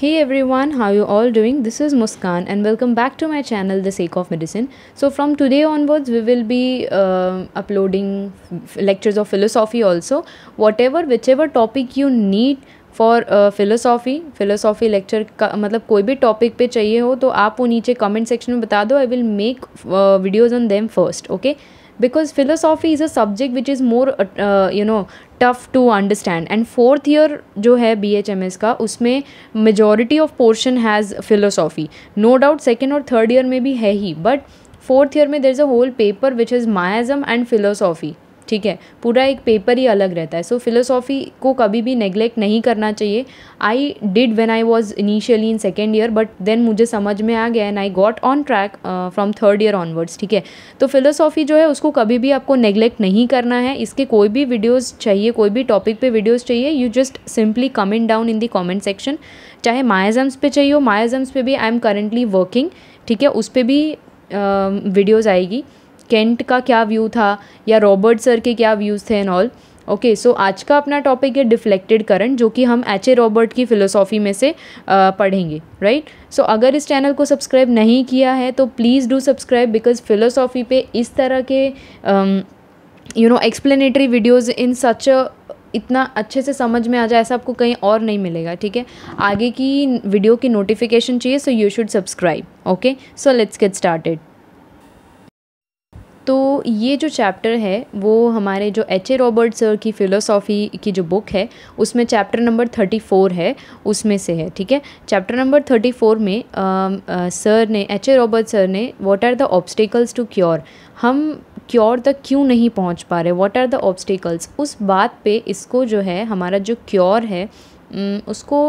Hey everyone, how you all doing? This is Muskan and welcome back to my channel The Sake of Medicine. So from today onwards we will be uh, uploading lectures of philosophy also. Whatever whichever topic you need for philosophy philosophy lecture का मतलब कोई भी topic पे चाहिए हो तो आप वो नीचे कमेंट सेक्शन में बता दो I will make videos on them first okay because philosophy is a subject which is more you know tough to understand and fourth year जो है बी एच एम एस का उसमें majority of portion has philosophy no doubt second और third year में भी है ही but fourth year में there is a whole paper which is miasm and philosophy ठीक है पूरा एक पेपर ही अलग रहता है सो so, फिलोसॉफी को कभी भी नेग्लेक्ट नहीं करना चाहिए I did when I was initially in second year but then मुझे समझ में आ गया and I got on track from third year onwards ठीक है तो फिलोसॉफी जो है उसको कभी भी आपको नेग्लेक्ट नहीं करना है इसके कोई भी वीडियोज़ चाहिए कोई भी टॉपिक पे वीडियोज़ चाहिए you just simply comment down in the comment section चाहे मायाजम्स पे चाहिए हो मायाजम्स पे भी आई एम करेंटली वर्किंग ठीक है उस पर भी वीडियोज़ uh, आएगी केंट का क्या व्यू था या रॉबर्ट सर के क्या व्यूज़ थे एंड ऑल ओके सो आज का अपना टॉपिक है डिफ्लेक्टेड करंट जो कि हम एच ए रॉबर्ट की फ़िलोसॉफ़ी में से आ, पढ़ेंगे राइट right? सो so, अगर इस चैनल को सब्सक्राइब नहीं किया है तो please do subscribe because philosophy पे इस तरह के you know explanatory videos in such इतना अच्छे से समझ में आ जाए ऐसा आपको कहीं और नहीं मिलेगा ठीक है आगे की वीडियो की नोटिफिकेशन चाहिए so you should subscribe okay so let's get started तो ये जो चैप्टर है वो हमारे जो एच ए रॉबर्ट सर की फ़िलोसॉफ़ी की जो बुक है उसमें चैप्टर नंबर थर्टी फोर है उसमें से है ठीक है चैप्टर नंबर थर्टी फोर में आ, आ, सर ने एच ए रॉबर्ट सर ने what are the obstacles to cure हम क्योर तक क्यों नहीं पहुंच पा रहे व्हाट आर द ऑब्स्टिकल्स उस बात पे इसको जो है हमारा जो क्योर है उसको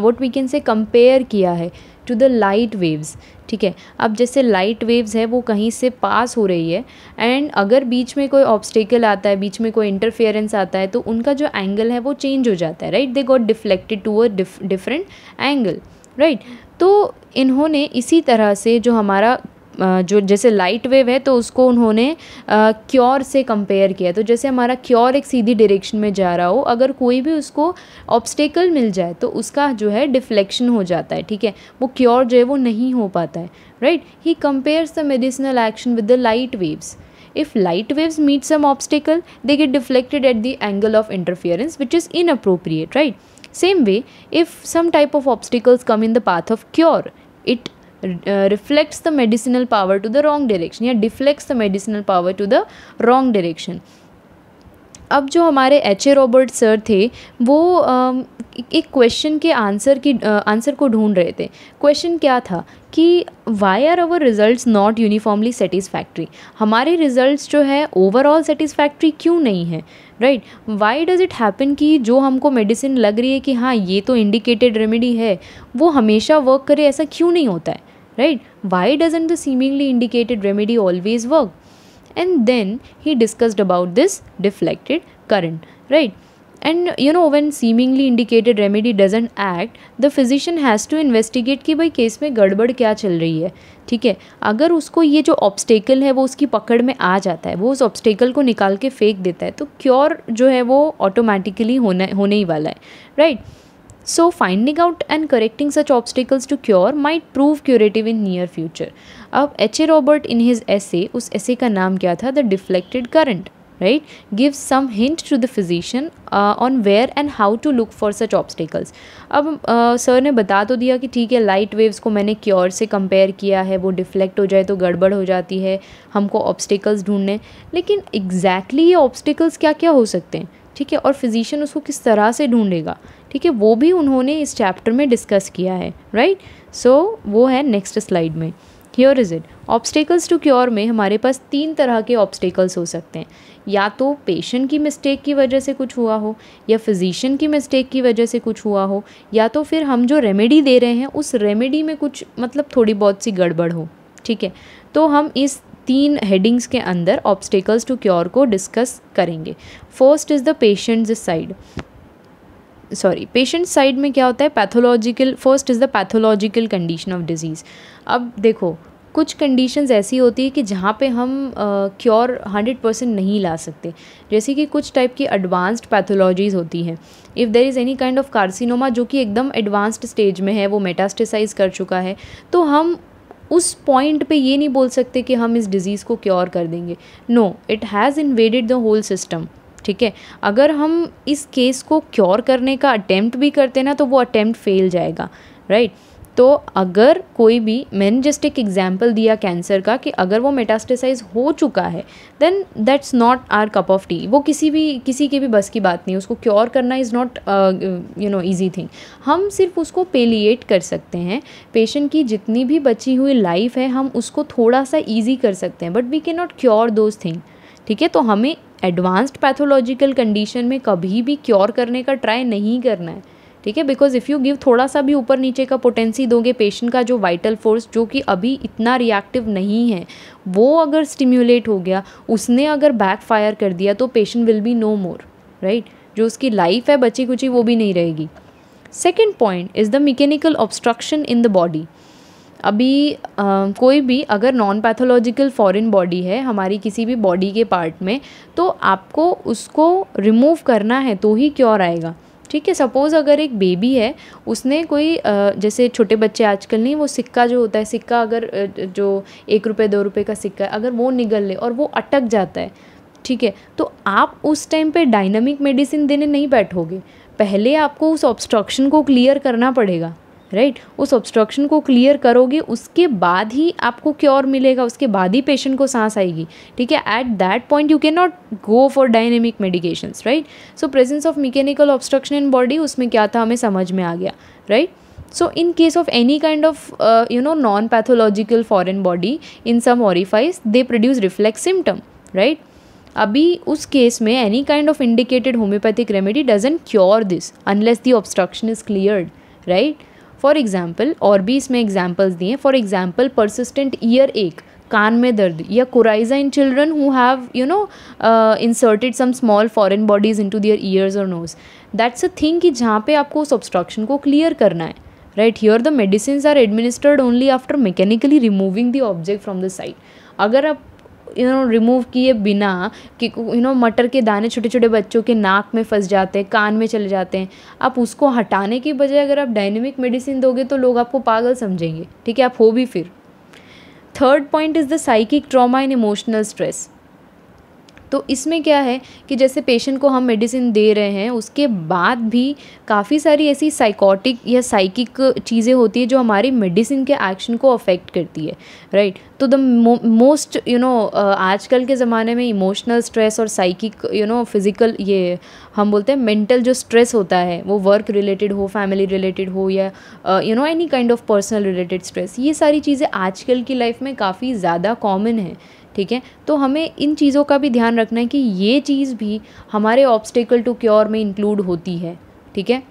what we can say compare किया है टू द लाइट वेव्स ठीक है अब जैसे लाइट वेव्स है वो कहीं से पास हो रही है एंड अगर बीच में कोई ऑब्स्टिकल आता है बीच में कोई इंटरफेरेंस आता है तो उनका जो एंगल है वो चेंज हो जाता है right they got deflected to a different angle right तो इन्होंने इसी तरह से जो हमारा जो जैसे लाइट वेव है तो उसको उन्होंने क्योर से कंपेयर किया तो जैसे हमारा क्योर एक सीधी डायरेक्शन में जा रहा हो अगर कोई भी उसको ऑब्स्टेकल मिल जाए तो उसका जो है डिफ्लेक्शन हो जाता है ठीक है वो क्योर जो है वो नहीं हो पाता है right he compares the medicinal action with the light waves if light waves meet some obstacle they get deflected at the angle of interference which is in right same way if some type of obstacles come in the path of cure it reflects the medicinal power to the wrong direction या deflects the medicinal power to the wrong direction अब जो हमारे H A Robert sir थे वो um, एक question के answer की answer uh, को ढूंढ रहे थे क्वेश्चन क्या था कि why are our result not uniformly satisfactory हमारे रिजल्ट जो है ओवरऑल सेटिस्फैक्ट्री क्यों नहीं है right why does it happen कि जो हमको मेडिसिन लग रही है कि हाँ ये तो इंडिकेटेड रेमेडी है वो हमेशा वर्क करे ऐसा क्यों नहीं होता है right why doesn't the seemingly indicated remedy always work and then he discussed about this deflected current right and you know when seemingly indicated remedy doesn't act the physician has to investigate कि भाई case में गड़बड़ क्या चल रही है ठीक है अगर उसको ये जो ऑब्स्टेकल है वो उसकी पकड़ में आ जाता है वो उस ऑब्स्टेकल को निकाल के फेंक देता है तो क्योर जो है वो ऑटोमेटिकली होने होने ही वाला है right right? So finding out and correcting such obstacles to cure might prove curative in near future अब H A Robert in his essay उस एसे का नाम क्या था the deflected current right give some hint to the physician on where and how to look for such obstacles अब sir uh, ने बता तो दिया कि ठीक है लाइट वेव्स को मैंने क्योर से कंपेयर किया है वो डिफ्लेक्ट हो जाए तो गड़बड़ हो जाती है हमको ऑब्स्टिकल्स ढूंढने लेकिन एग्जैक्टली exactly ये ऑब्स्टिकल्स क्या क्या हो सकते हैं ठीक है और फिजिशियन उसको किस तरह से ढूंढेगा ठीक है वो भी उन्होंने इस चैप्टर में डिस्कस किया है राइट right? सो so, वो है नेक्स्ट स्लाइड में here is it obstacles to cure में हमारे पास तीन तरह के ऑब्स्टेकल्स हो सकते हैं या तो पेशेंट की मिस्टेक की वजह से कुछ हुआ हो या फिजिशियन की मिस्टेक की वजह से कुछ हुआ हो या तो फिर हम जो रेमेडी दे रहे हैं उस रेमेडी में कुछ मतलब थोड़ी बहुत सी गड़बड़ हो ठीक है तो हम इस तीन हेडिंग्स के अंदर ऑब्स्टेकल्स टू क्योर को डिस्कस करेंगे first is the patient's side sorry patient side में क्या होता है pathological first is the pathological condition of disease अब देखो कुछ कंडीशंस ऐसी होती है कि जहाँ पे हम क्योर हंड्रेड परसेंट नहीं ला सकते जैसे कि कुछ टाइप की एडवांस्ड पैथोलॉजीज़ होती हैं if there is any kind of carcinoma जो कि एकदम एडवांस्ड स्टेज में है वो मेटास्टिसाइज कर चुका है तो हम उस पॉइंट पे ये नहीं बोल सकते कि हम इस डिज़ीज़ को क्योर कर देंगे no it has invaded the whole system ठीक है अगर हम इस केस को क्योर करने का अटैम्प्ट भी करते ना तो वो अटैम्प्ट फेल जाएगा राइट तो अगर कोई भी मैंने जस्ट एक एग्जाम्पल दिया कैंसर का कि अगर वो मेटास्टिसाइज हो चुका है then that's not our cup of tea वो किसी भी किसी के भी बस की बात नहीं उसको क्योर करना is not you know easy thing हम सिर्फ उसको पेलिएट कर सकते हैं पेशेंट की जितनी भी बची हुई लाइफ है हम उसको थोड़ा सा ईजी कर सकते हैं but we can not cure those thing ठीक है तो हमें एडवांस्ड पैथोलॉजिकल कंडीशन में कभी भी क्योर करने का ट्राई नहीं करना है ठीक है बिकॉज इफ़ यू गिव थोड़ा सा भी ऊपर नीचे का पोटेंसी दोगे पेशेंट का जो वाइटल फोर्स जो कि अभी इतना रिएक्टिव नहीं है वो अगर स्टिम्यूलेट हो गया उसने अगर बैक फायर कर दिया तो patient will be no more right जो उसकी लाइफ है बची कुची वो भी नहीं रहेगी second point is the mechanical obstruction in the body अभी कोई भी अगर नॉन पैथोलॉजिकल फॉरेन बॉडी है हमारी किसी भी बॉडी के पार्ट में तो आपको उसको रिमूव करना है तो ही क्योर आएगा ठीक है सपोज़ अगर एक बेबी है उसने कोई जैसे छोटे बच्चे आजकल नहीं वो सिक्का जो होता है सिक्का अगर जो एक रुपये दो रुपये का सिक्का है अगर वो निगल ले और वो अटक जाता है ठीक है तो आप उस टाइम पे डायनामिक मेडिसिन देने नहीं बैठोगे पहले आपको उस ऑब्स्ट्रक्शन को क्लियर करना पड़ेगा राइट right? उस ऑब्स्ट्रक्शन को क्लियर करोगे उसके बाद ही आपको क्योर मिलेगा उसके बाद ही पेशेंट को सांस आएगी ठीक है at that point you can not go for dynamic medication right so presence of mechanical obstruction in body उसमें क्या था हमें समझ में आ गया right so in case of any kind of you know non pathological foreign body in some orifice they produce reflex symptom right अभी उस केस में any kind of indicated homeopathic remedy doesn't cure this unless the obstruction is cleared right for example और भी इसमें examples दिए for example persistent year एक कान में दर्द या coryza in children who have you know inserted some small foreign bodies into their ears और nose that's a thing कि जहाँ पे आपको उस ऑब्स्ट्रक्शन को क्लियर करना है right here the medicine are administered only after mechanically removing the object from the side अगर आप यू नो रिमूव किए बिना कि यू नो मटर के दाने छोटे छोटे बच्चों के नाक में फंस जाते हैं कान में चले जाते हैं आप उसको हटाने की बजाय अगर आप डायनेमिक मेडिसिन दोगे तो लोग आपको पागल समझेंगे ठीक है आप हो भी फिर third point is the psychic trauma and emotional stress तो इसमें क्या है कि जैसे पेशेंट को हम मेडिसिन दे रहे हैं उसके बाद भी काफ़ी सारी ऐसी साइकोटिक या साइकिक चीज़ें होती है जो हमारी मेडिसिन के एक्शन को अफेक्ट करती है राइट तो द मोस्ट यू नो आजकल के ज़माने में इमोशनल स्ट्रेस और साइकिक यू नो फिज़िकल ये हम बोलते हैं मेंटल जो स्ट्रेस होता है वो वर्क रिलेटेड हो फैमिली रिलेटेड हो या you know any kind of personal related stress ये सारी चीज़ें आजकल की लाइफ में काफ़ी ज़्यादा कॉमन है ठीक है तो हमें इन चीज़ों का भी ध्यान रखना है कि ये चीज़ भी हमारे ऑब्स्टेकल टू क्योर में इंक्लूड होती है ठीक है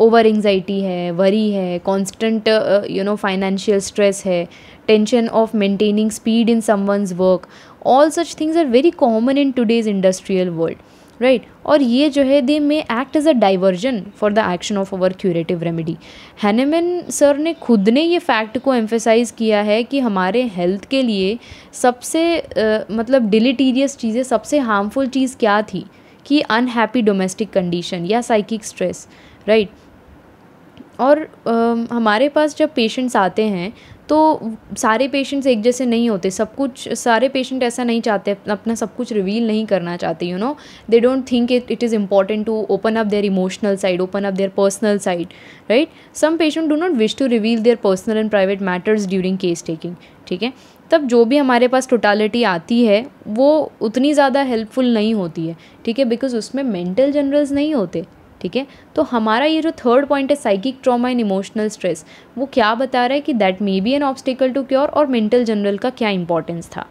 ओवर एंगजाइटी है वरी है constant you know financial stress है tension of maintaining speed in someone's work all such things are very common in today's industrial world right right? और ये जो है they may act as a diversion for the action of our curative remedy Hahnemann sir ने खुद ने ये fact को emphasise किया है कि हमारे हेल्थ के लिए सबसे uh, मतलब डिलीटीरियस चीज़ें सबसे हार्मफुल चीज़ क्या थी कि अनहैप्पी डोमेस्टिक कंडीशन या साइकिक स्ट्रेस राइट और uh, हमारे पास जब पेशेंट्स आते हैं तो सारे पेशेंट्स एक जैसे नहीं होते सब कुछ सारे पेशेंट ऐसा नहीं चाहते अपना सब कुछ रिवील नहीं करना चाहते you know they don't think it it is important to open up their emotional side open up their personal side right some patient do not wish to reveal their personal and private matters during case taking ठीक है तब जो भी हमारे पास totality आती है वो उतनी ज़्यादा हेल्पफुल नहीं होती है ठीक है बिकॉज उसमें मेंटल जनरल्स नहीं होते ठीक है तो हमारा ये जो थर्ड पॉइंट है psychic trauma and emotional stress वो क्या बता रहा है कि that may be an obstacle to cure और मेंटल जनरल का क्या इंपॉर्टेंस था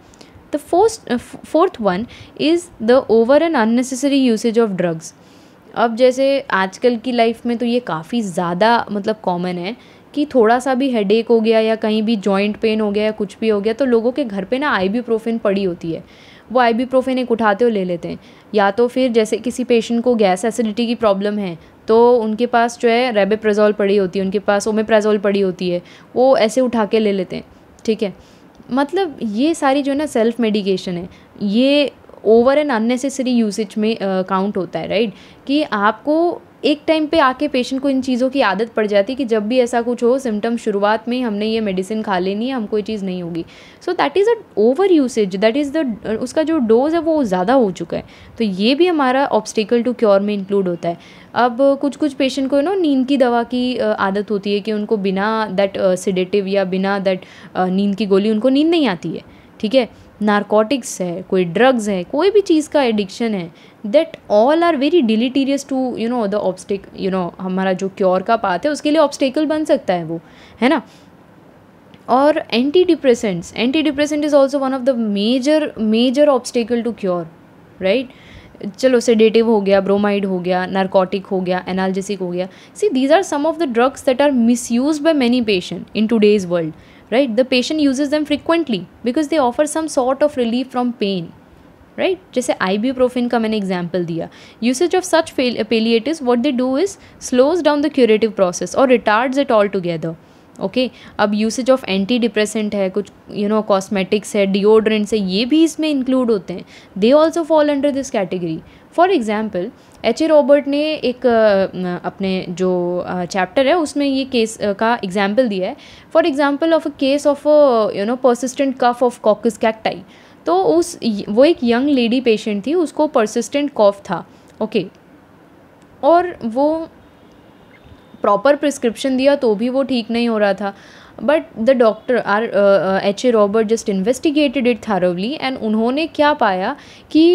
the first fourth one is the over and unnecessary usage of drugs अब जैसे आजकल की लाइफ में तो ये काफ़ी ज़्यादा मतलब कॉमन है कि थोड़ा सा भी हेड हो गया या कहीं भी जॉइंट पेन हो गया या कुछ भी हो गया तो लोगों के घर पे ना आई पड़ी होती है वो आईबीप्रोफेन एक उठाते हो ले लेते हैं या तो फिर जैसे किसी पेशेंट को गैस एसिडिटी की प्रॉब्लम है तो उनके पास जो है रेबेप्रेजोल पड़ी होती है उनके पास ओमेप्रेजोल पड़ी होती है वो ऐसे उठा के ले लेते हैं ठीक है मतलब ये सारी जो है ना सेल्फ मेडिकेशन है ये ओवर एंड अननेसेसरी यूसेज में काउंट होता है राइट कि आपको एक टाइम पे आके पेशेंट को इन चीज़ों की आदत पड़ जाती है कि जब भी ऐसा कुछ हो सिम्टम शुरुआत में हमने ये मेडिसिन खा लेनी है हमको ये चीज़ नहीं होगी so that is a over usage that is the उसका जो डोज है वो ज़्यादा हो चुका है तो ये भी हमारा ऑब्स्टिकल टू क्योर में इंक्लूड होता है अब कुछ कुछ पेशेंट को नो नींद की दवा की आदत होती है कि उनको बिना दैट सिडेटिव या बिना दैट नींद की गोली उनको नींद नहीं आती है ठीक है नारकोटिक्स है कोई ड्रग्स है कोई भी चीज़ का एडिक्शन है that all are very deleterious to you know the obstacle you know हमारा जो क्योर का पाथ है उसके लिए ऑब्स्टेकल बन सकता है वो है ना और anti depressants anti depressant is also one of the major major obstacle to cure right चलो सेडेटिव हो गया ब्रोमाइड हो गया नारकोटिक हो गया एनाल्जेसिक हो गया see these are some of the drugs that are misuse by many patient in today's world right the patient uses them frequently because they offer some sort of relief from pain right just say ibuprofen come an example diya usage of such pal- palliatives what they do is slows down the curative process or retards it altogether okay okay? अब usage of anti depressant है कुछ you know cosmetics है deodorants है ये भी इसमें include होते हैं they also fall under this category for example H A Robert ने एक अपने जो चैप्टर है उसमें ये केस का एग्जाम्पल दिया है for example of a case of you know persistent cough of coccus cacti तो उस वो एक यंग लेडी पेशेंट थी उसको परसिस्टेंट कॉफ था ओके okay. और वो प्रॉपर प्रिस्क्रिप्शन दिया तो भी वो ठीक नहीं हो रहा था but the doctor R H A Robert just investigated it thoroughly and उन्होंने क्या पाया कि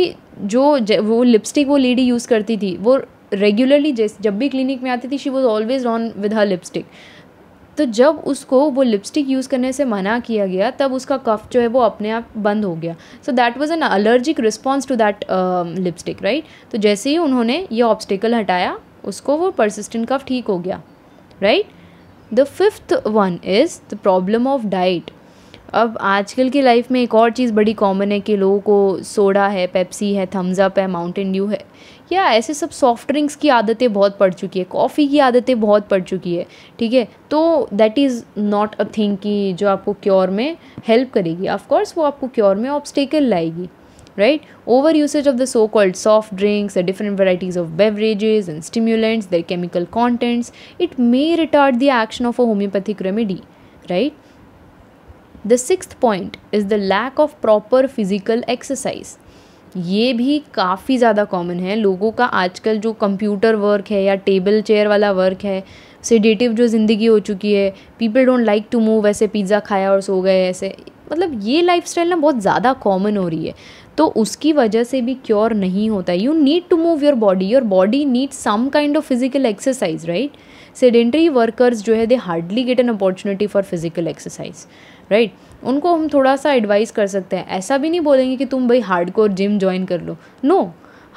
जो वो लिपस्टिक वो लेडी यूज़ करती थी वो रेगुलरली जैसे जब भी क्लिनिक में आती थी she was always on with her lipstick तो जब उसको वो लिपस्टिक यूज़ करने से मना किया गया तब उसका कफ जो है वो अपने आप बंद हो गया so that was an allergic response to that lipstick right तो जैसे ही उन्होंने ये ऑब्स्टिकल हटाया उसको वो परसिस्टेंट कफ ठीक हो गया right the fifth one is the problem of diet अब आजकल की लाइफ में एक और चीज़ बड़ी कॉमन है कि लोगों को सोडा है पेप्सी है थम्स अप है माउंटेन ड्यू है या ऐसे सब सॉफ्ट ड्रिंक्स की आदतें बहुत पड़ चुकी है कॉफ़ी की आदतें बहुत पड़ चुकी है ठीक है तो that is not a thing कि जो आपको क्योर में हेल्प करेगी ऑफकोर्स वो आपको क्योर में ऑब्स्टेकल लाएगी right over usage of the so called soft drinks the different varieties of beverages and stimulants their chemical contents it may retard the action of a homeopathic remedy right the sixth point is the lack of proper physical exercise ये भी काफ़ी ज़्यादा common है लोगों का आजकल जो computer work है या टेबल चेयर वाला वर्क है सेडेटिव जो ज़िंदगी हो चुकी है people don't like to move ऐसे पिज़्ज़ा खाया और सो गए ऐसे मतलब ये लाइफ ना बहुत ज़्यादा कॉमन हो रही है तो उसकी वजह से भी क्योर नहीं होता you need to move your body your body need some kind of physical exercise right sedentary workers जो है they hardly get an opportunity for physical exercise right उनको हम थोड़ा सा एडवाइस कर सकते हैं ऐसा भी नहीं बोलेंगे कि तुम भाई हार्ड कोर जिम ज्वाइन कर लो नो no,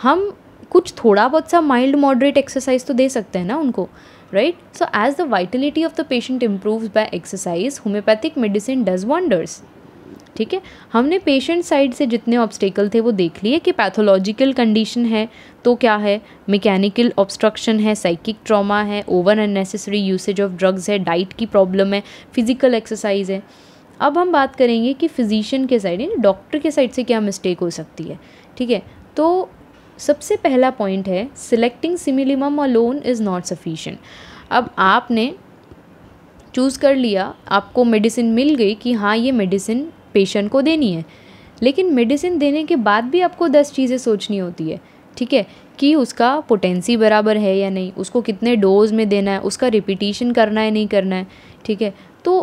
हम कुछ थोड़ा बहुत सा माइल्ड मॉडरेट एक्सरसाइज तो दे सकते हैं ना उनको right so as the vitality of the patient improve by exercise homeopathic medicine does wonders ठीक है हमने पेशेंट साइड से जितने ऑब्स्टेकल थे वो देख लिए कि पैथोलॉजिकल कंडीशन है तो क्या है मैकेनिकल ऑब्स्ट्रक्शन है साइकिक ट्रॉमा है over unnecessary usage of drugs है डाइट की प्रॉब्लम है फिजिकल एक्सरसाइज है अब हम बात करेंगे कि फिजिशियन के साइड यानी डॉक्टर के साइड से क्या मिस्टेक हो सकती है ठीक है तो सबसे पहला पॉइंट है selecting similimum alone is not sufficient अब आपने चूज़ कर लिया आपको मेडिसिन मिल गई कि हाँ ये मेडिसिन पेशेंट को देनी है लेकिन मेडिसिन देने के बाद भी आपको दस चीज़ें सोचनी होती है ठीक है कि उसका पोटेंसी बराबर है या नहीं उसको कितने डोज में देना है उसका रिपीटिशन करना है नहीं करना है ठीक है तो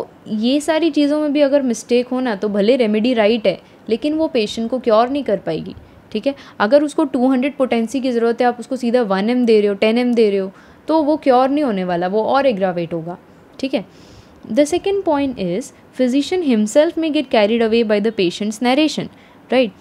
ये सारी चीज़ों में भी अगर मिस्टेक हो ना तो भले रेमेडी राइट है लेकिन वो पेशेंट को क्योर नहीं कर पाएगी ठीक है अगर उसको 200 पोटेंसी की ज़रूरत है आप उसको सीधा 1 एम दे रहे हो 10 एम दे रहे हो तो वो क्योर नहीं होने वाला वो और एग्रावेट होगा ठीक है The second point is physician himself may get carried away by the patient's narration, right?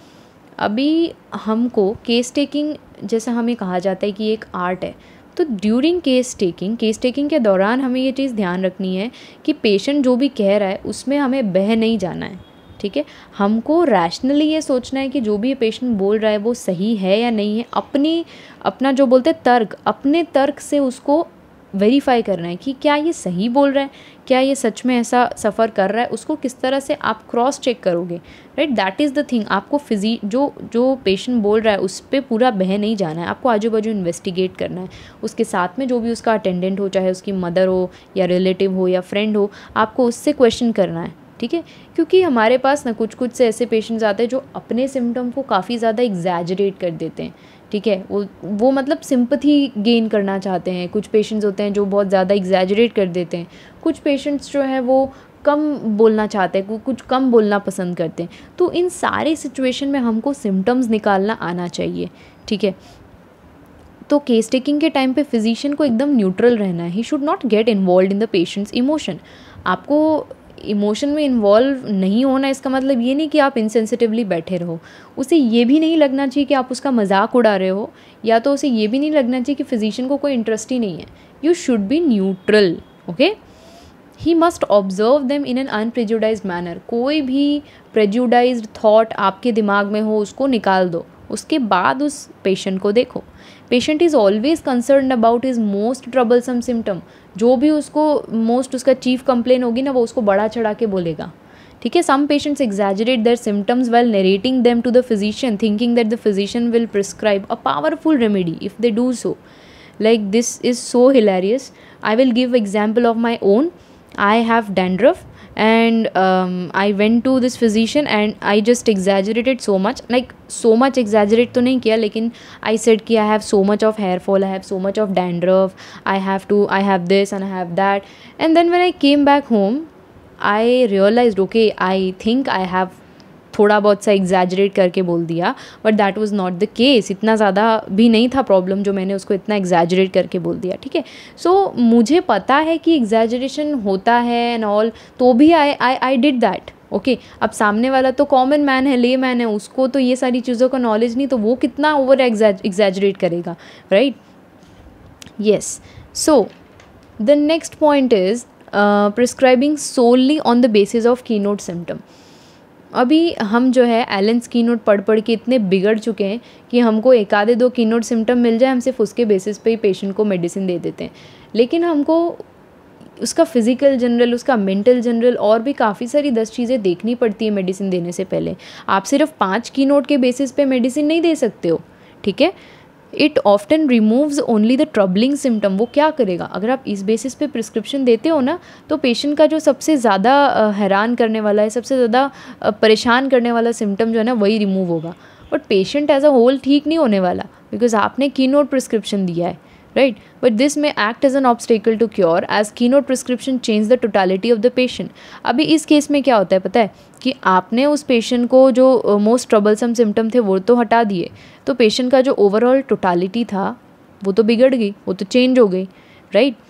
अभी हमको केस टेकिंग जैसा हमें कहा जाता है कि एक आर्ट है तो during case taking case taking के दौरान हमें ये चीज़ ध्यान रखनी है कि पेशेंट जो भी कह रहा है उसमें हमें बह नहीं जाना है ठीक है हमको रैशनली ये सोचना है कि जो भी पेशेंट बोल रहा है वो सही है या नहीं है अपनी अपना जो बोलते हैं तर्क अपने तर्क से उसको वेरीफाई करना है कि क्या ये सही बोल रहा है क्या ये सच में ऐसा सफ़र कर रहा है उसको किस तरह से आप क्रॉस चेक करोगे right that is the thing आपको फिजी जो जो पेशेंट बोल रहा है उस पर पूरा बह नहीं जाना है आपको आजू बाजू इन्वेस्टिगेट करना है उसके साथ में जो भी उसका अटेंडेंट हो चाहे उसकी मदर हो या रिलेटिव हो या फ्रेंड हो आपको उससे क्वेश्चन करना है ठीक है क्योंकि हमारे पास ना कुछ कुछ से ऐसे पेशेंट्स आते हैं जो अपने सिम्टम को काफ़ी ज़्यादा एग्जैजरेट कर देते हैं ठीक है वो वो मतलब सिंपथी गेन करना चाहते हैं कुछ पेशेंट्स होते हैं जो बहुत ज़्यादा एग्जैजरेट कर देते हैं कुछ पेशेंट्स जो हैं वो कम बोलना चाहते हैं कुछ कम बोलना पसंद करते हैं तो इन सारे सिचुएशन में हमको सिम्टम्स निकालना आना चाहिए ठीक है तो केस टेकिंग के टाइम पे फिजिशियन को एकदम न्यूट्रल रहना है he should not get involve in the patient's emotion आपको इमोशन में इन्वॉल्व नहीं होना इसका मतलब ये नहीं कि आप इनसेंसिटिवली बैठे रहो उसे ये भी नहीं लगना चाहिए कि आप उसका मजाक उड़ा रहे हो या तो उसे ये भी नहीं लगना चाहिए कि फिजिशियन को कोई इंटरेस्ट ही नहीं है you should be neutral okay he must observe them in an unprejudiced manner कोई भी प्रेजुडाइज थाट आपके दिमाग में हो उसको निकाल दो उसके बाद उस पेशेंट को देखो patient is always concern about his most troublesome symptom जो भी उसको मोस्ट उसका चीफ कंप्लेन होगी ना वो उसको बड़ा चढ़ा के बोलेगा ठीक है some patients exaggerate their symptoms well narrating them to the physician thinking that the physician will prescribe a powerful remedy if they do so like this is so hilarious I will give example of my own I have dandruff and um, I went to this physician and I just exaggerated so much like so much exaggerate तो नहीं किया लेकिन I said कि I have so much of hair fall I have so much of dandruff I have to I have this and I have that and then when I came back home I realized okay I think I have थोड़ा बहुत सा exaggerate करके बोल दिया but that was not the case इतना ज़्यादा भी नहीं था प्रॉब्लम जो मैंने उसको इतना एग्जैजरेट करके बोल दिया ठीक है सो मुझे पता है कि एग्जैजरेशन होता है एंड ऑल तो भी I I I did that okay okay, अब सामने वाला तो कॉमन मैन है ले मैन है उसको तो ये सारी चीज़ों का नॉलेज नहीं तो वो कितना ओवर एग्जैजरेट करेगा right yes so the next point is prescribing solely on the basis of keynote symptom अभी हम जो है एलेंस की नोट पढ़ पढ़ के इतने बिगड़ चुके हैं कि हमको एक आधे दो की नोट सिम्टम मिल जाए हम सिर्फ उसके बेसिस पे ही पेशेंट को मेडिसिन दे देते हैं लेकिन हमको उसका फिज़िकल जनरल उसका मेंटल जनरल और भी काफ़ी सारी दस चीज़ें देखनी पड़ती है मेडिसिन देने से पहले आप सिर्फ पाँच की नोट के बेसिस पे मेडिसिन नहीं दे सकते हो ठीक है it often removes only the troubling symptom वो क्या करेगा अगर आप इस बेसिस पे प्रिस्क्रिप्शन देते हो ना तो पेशेंट का जो सबसे ज़्यादा हैरान करने वाला है सबसे ज़्यादा परेशान करने वाला सिम्टम जो है ना वही रिमूव होगा but patient as a whole ठीक नहीं होने वाला बिकॉज आपने की नोट प्रिस्क्रिप्शन दिया है right? But this may act as an obstacle to cure as keynote prescription change the totality of the patient. अभी इस केस में क्या होता है पता है कि आपने उस पेशेंट को जो मोस्ट ट्रबलसम सिम्टम थे वो तो हटा दिए तो पेशेंट का जो ओवरऑल टोटालिटी था वो तो बिगड़ गई वो तो चेंज हो गई राइट right?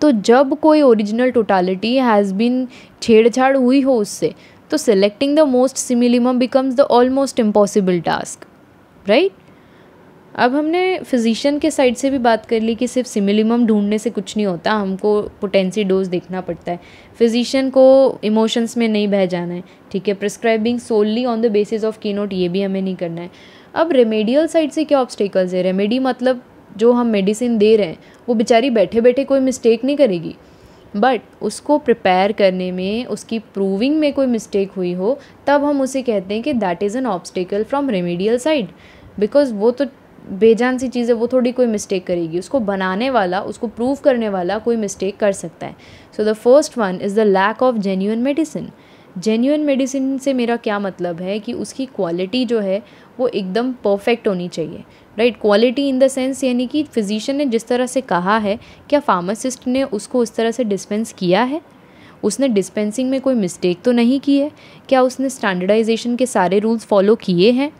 तो जब कोई ओरिजिनल टोटालिटी हैज़ बीन छेड़छाड़ हुई हो उससे तो selecting the most similimum becomes the almost impossible task right अब हमने फिजिशियन के साइड से भी बात कर ली कि सिर्फ सिमिलिमम ढूंढने से कुछ नहीं होता हमको पोटेंसी डोज देखना पड़ता है फिजिशियन को इमोशंस में नहीं बह जाना है ठीक है prescribing solely on the basis of keynote ये भी हमें नहीं करना है अब रेमेडियल साइड से क्या ऑब्स्टेकल्स है रेमेडी मतलब जो हम मेडिसिन दे रहे हैं वो बेचारी बैठे बैठे कोई मिस्टेक नहीं करेगी बट उसको प्रिपेयर करने में उसकी प्रूविंग में कोई मिस्टेक हुई हो तब हम उसे कहते हैं कि that is an obstacle from remedial side because वो तो बेजान सी चीज़ है वो थोड़ी कोई मिस्टेक करेगी उसको बनाने वाला उसको प्रूव करने वाला कोई मिस्टेक कर सकता है so the first one is the lack of genuine medicine genuine medicine से मेरा क्या मतलब है कि उसकी क्वालिटी जो है वो एकदम परफेक्ट होनी चाहिए right quality in the sense यानी कि फिजिशियन ने जिस तरह से कहा है क्या फार्मासिस्ट ने उसको उस तरह से डिस्पेंस किया है उसने डिस्पेंसिंग में कोई मिस्टेक तो नहीं की है क्या उसने स्टैंडर्डाइजेशन के सारे रूल्स फॉलो किए हैं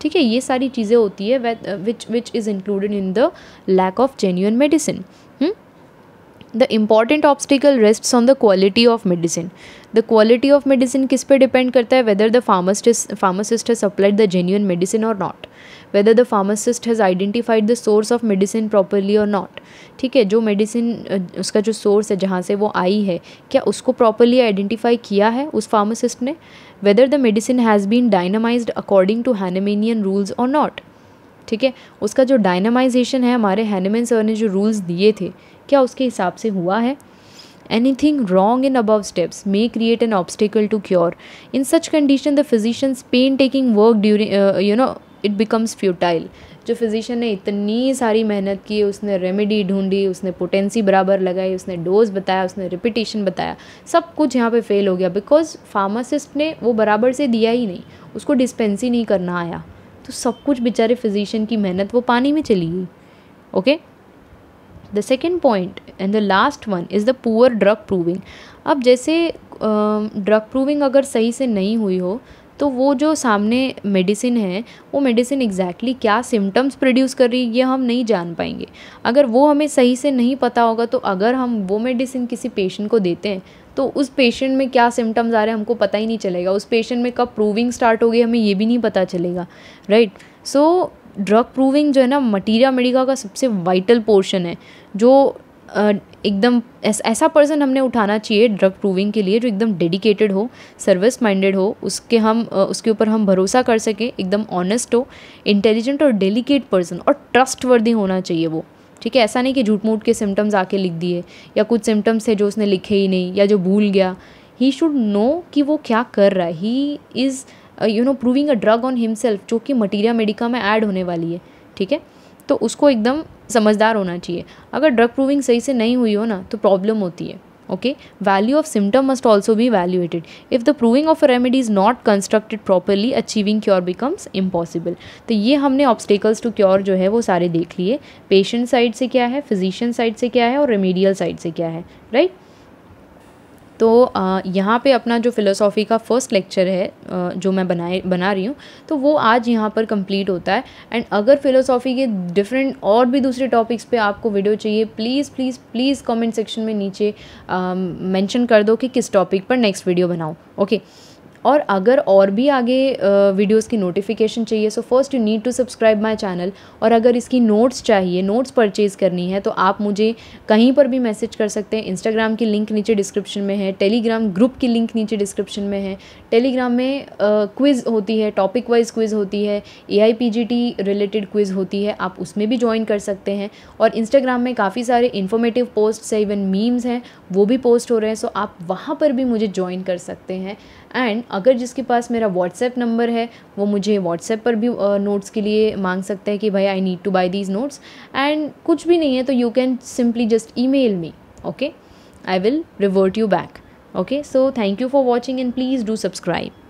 ठीक है ये सारी चीज़ें होती है which which is included in the lack of genuine medicine the important obstacle rest on the quality of medicine the quality of medicine किस पे डिपेंड करता है whether the pharmacist pharmacist supplied the genuine medicine और not whether the pharmacist has identified the source of medicine properly और not ठीक है जो medicine उसका जो सोर्स है जहाँ से वो आई है क्या उसको प्रॉपरली आइडेंटिफाई किया है उस फार्मासिस्ट ने whether the medicine has been dynamize according to Hahnemannian rules और नॉट ठीक है उसका जो डायनामाइजेशन है हमारे हैनमेन सर ने जो रूल्स दिए थे क्या उसके हिसाब से हुआ है anything wrong in above steps may create an obstacle to cure in such condition the physicians pain taking work during you know it becomes futile जो फिज़िशियन ने इतनी सारी मेहनत की उसने रेमेडी ढूंढी उसने पोटेंसी बराबर लगाई उसने डोज बताया उसने रिपीटेशन बताया सब कुछ यहाँ पे फेल हो गया बिकॉज फार्मासिस्ट ने वो बराबर से दिया ही नहीं उसको डिस्पेंसी नहीं करना आया तो सब कुछ बेचारे फिजिशियन की मेहनत वो पानी में चली गई okay the second point and the last one is the poor drug proving अब जैसे ड्रग uh, प्रूविंग अगर सही से नहीं हुई हो तो वो जो सामने मेडिसिन है वो मेडिसिन एग्जैक्टली exactly क्या सिम्टम्स प्रोड्यूस कर रही है ये हम नहीं जान पाएंगे अगर वो हमें सही से नहीं पता होगा तो अगर हम वो मेडिसिन किसी पेशेंट को देते हैं तो उस पेशेंट में क्या सिम्टम्स आ रहे हैं हमको पता ही नहीं चलेगा उस पेशेंट में कब प्रूविंग स्टार्ट होगी हमें ये भी नहीं पता चलेगा राइट सो ड्रग प्रूविंग जो है ना मटीरिया मेडिका का सबसे वाइटल पोर्शन है जो एकदम ऐस, ऐसा पर्सन हमने उठाना चाहिए ड्रग प्रूविंग के लिए जो एकदम डेडिकेटेड हो सर्विस माइंडेड हो उसके हम उसके ऊपर हम भरोसा कर सकें एकदम ऑनेस्ट हो इंटेलिजेंट और डेलीकेट पर्सन और ट्रस्टवर्दी होना चाहिए वो ठीक है ऐसा नहीं कि झूठ मूठ के सिम्टम्स आके लिख दिए या कुछ सिम्टम्स है जो उसने लिखे ही नहीं या जो भूल गया ही शुड नो कि वो क्या कर रहा है he is you know proving a drug on himself जो कि मटीरिया मेडिका में ऐड होने वाली है ठीक है तो उसको एकदम समझदार होना चाहिए अगर ड्रग प्रूविंग सही से नहीं हुई हो ना तो प्रॉब्लम होती है okay value of symptom must also भी valuated if the proving of remedy is not constructed properly achieving cure becomes impossible तो ये हमने ऑब्स्टेकल्स टू क्योर जो है वो सारे देख लिए पेशेंट साइड से क्या है फिजिशियन साइड से क्या है और रेमिडियल साइड से क्या है राइट right? तो यहाँ पे अपना जो फ़िलोसॉफ़ी का फ़र्स्ट लेक्चर है जो मैं बनाए बना रही हूँ तो वो आज यहाँ पर कंप्लीट होता है एंड अगर फ़िलोसॉफ़ी के डिफरेंट और भी दूसरे टॉपिक्स पे आपको वीडियो चाहिए please please please comment section में नीचे मेंशन कर दो कि किस टॉपिक पर नेक्स्ट वीडियो बनाऊँ ओके okay. और अगर और भी आगे वीडियोस की नोटिफिकेशन चाहिए so first you need to subscribe my channel और अगर इसकी नोट्स चाहिए नोट्स परचेज़ करनी है तो आप मुझे कहीं पर भी मैसेज कर सकते हैं इंस्टाग्राम की लिंक नीचे डिस्क्रिप्शन में है टेलीग्राम ग्रुप की लिंक नीचे डिस्क्रिप्शन में है टेलीग्राम में क्विज़ होती है टॉपिक वाइज क्विज़ होती है ए रिलेटेड क्विज़ होती है आप उसमें भी ज्वाइन कर सकते हैं और इंस्टाग्राम में काफ़ी सारे इन्फॉर्मेटिव पोस्ट्स है इवन मीम्स हैं वो भी पोस्ट हो रहे हैं सो आप वहाँ पर भी मुझे ज्वाइन कर सकते हैं एंड अगर जिसके पास मेरा व्हाट्सएप नंबर है वो मुझे व्हाट्सएप पर भी नोट्स के लिए मांग सकता है कि भाई I need to buy these notes and कुछ भी नहीं है तो you can simply just email me okay I will revert you back okay so thank you for watching and please do subscribe